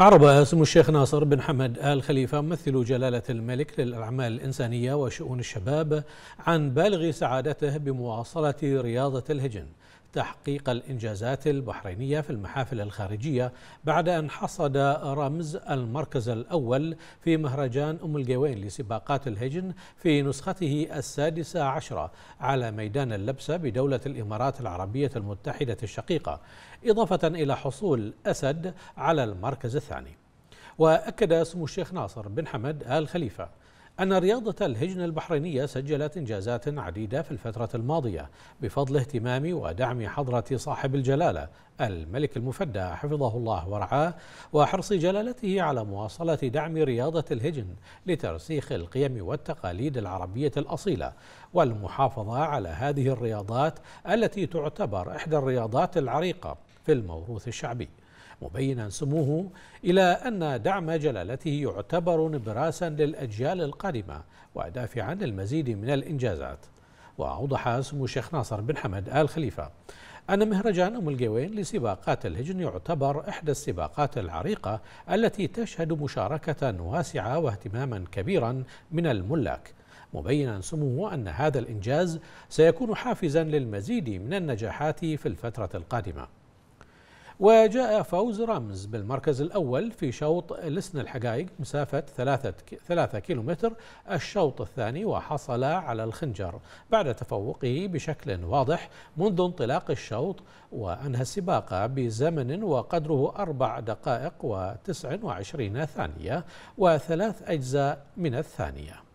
أعرب اسم الشيخ ناصر بن حمد آل خليفة ممثل جلالة الملك للأعمال الإنسانية وشؤون الشباب عن بالغ سعادته بمواصلة رياضة الهجن تحقيق الإنجازات البحرينية في المحافل الخارجية بعد أن حصد رمز المركز الأول في مهرجان أم الجوين لسباقات الهجن في نسخته السادسة عشرة على ميدان اللبسة بدولة الإمارات العربية المتحدة الشقيقة إضافة إلى حصول أسد على المركز الثاني وأكد سمو الشيخ ناصر بن حمد آل خليفة أن رياضة الهجنة البحرينية سجلت إنجازات عديدة في الفترة الماضية بفضل اهتمام ودعم حضرة صاحب الجلالة الملك المفدى حفظه الله ورعاه وحرص جلالته على مواصلة دعم رياضة الهجن لترسيخ القيم والتقاليد العربية الأصيلة والمحافظة على هذه الرياضات التي تعتبر إحدى الرياضات العريقة في الموروث الشعبي مبينا سموه إلى أن دعم جلالته يعتبر نبراسا للأجيال القادمة ودافعا للمزيد من الإنجازات وأوضح سمو الشيخ ناصر بن حمد آل خليفة أن مهرجان أم القوين لسباقات الهجن يعتبر إحدى السباقات العريقة التي تشهد مشاركة واسعة واهتماما كبيرا من الملاك مبينا سموه أن هذا الإنجاز سيكون حافزا للمزيد من النجاحات في الفترة القادمة وجاء فوز رمز بالمركز الأول في شوط لسن الحقائق مسافة ثلاثة, ثلاثة كيلومتر الشوط الثاني وحصل على الخنجر بعد تفوقه بشكل واضح منذ انطلاق الشوط وأنهى السباق بزمن وقدره أربع دقائق وتسع وعشرين ثانية وثلاث أجزاء من الثانية